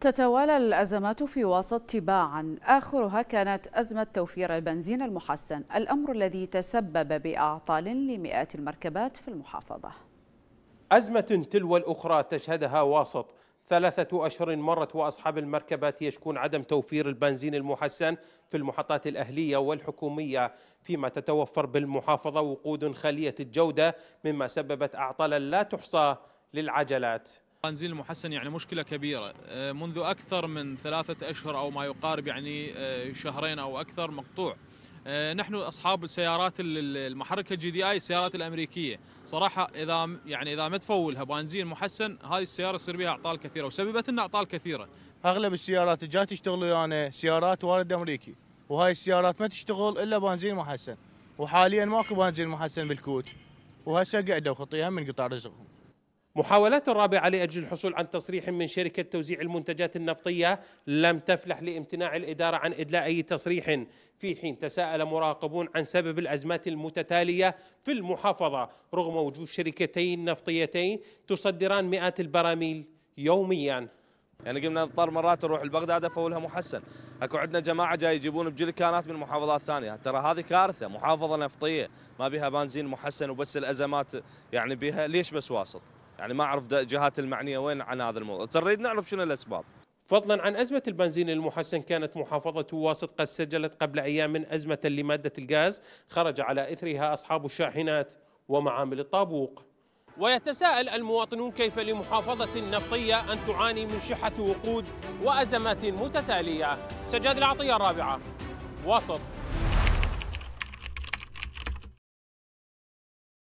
تتوالى الأزمات في وسط تباعا آخرها كانت أزمة توفير البنزين المحسن الأمر الذي تسبب بأعطال لمئات المركبات في المحافظة أزمة تلو الأخرى تشهدها وسط ثلاثة أشهر مرت وأصحاب المركبات يشكون عدم توفير البنزين المحسن في المحطات الأهلية والحكومية فيما تتوفر بالمحافظة وقود خالية الجودة مما سببت أعطالا لا تحصى للعجلات البنزين المحسن يعني مشكلة كبيرة آه، منذ أكثر من ثلاثة أشهر أو ما يقارب يعني آه، شهرين أو أكثر مقطوع آه، نحن أصحاب السيارات المحركة الجي دي آي السيارات الأمريكية صراحة إذا يعني إذا ما تفولها بنزين محسن هذه السيارة يصير بها أعطال كثيرة وسببت لنا أعطال كثيرة أغلب السيارات جات تشتغل ويانا يعني سيارات وارد أمريكي وهاي السيارات ما تشتغل إلا بنزين محسن وحاليا ماكو بنزين محسن بالكوت وهسه قعدوا وخطيها من قطع رزقهم محاولات الرابعة لأجل الحصول عن تصريح من شركة توزيع المنتجات النفطية لم تفلح لامتناع الإدارة عن إدلاء أي تصريح في حين تساءل مراقبون عن سبب الأزمات المتتالية في المحافظة رغم وجود شركتين نفطيتين تصدران مئات البراميل يومياً يعني قمنا نضطر مرات نروح لبغداد افولها محسن اكو عندنا جماعه جاي يجيبون بجلكانات من محافظات ثانيه ترى هذه كارثه محافظه نفطيه ما بها بنزين محسن وبس الازمات يعني بها ليش بس واسط يعني ما اعرف الجهات المعنيه وين عن هذا الموضوع تريد نعرف شنو الاسباب فضلا عن أزمة البنزين المحسن كانت محافظة واسط قد سجلت قبل أيام أزمة لمادة الغاز خرج على إثرها أصحاب الشاحنات ومعامل الطابوق ويتساءل المواطنون كيف لمحافظة نفطية أن تعاني من شحة وقود وأزمات متتالية سجاد العطية الرابعة واسط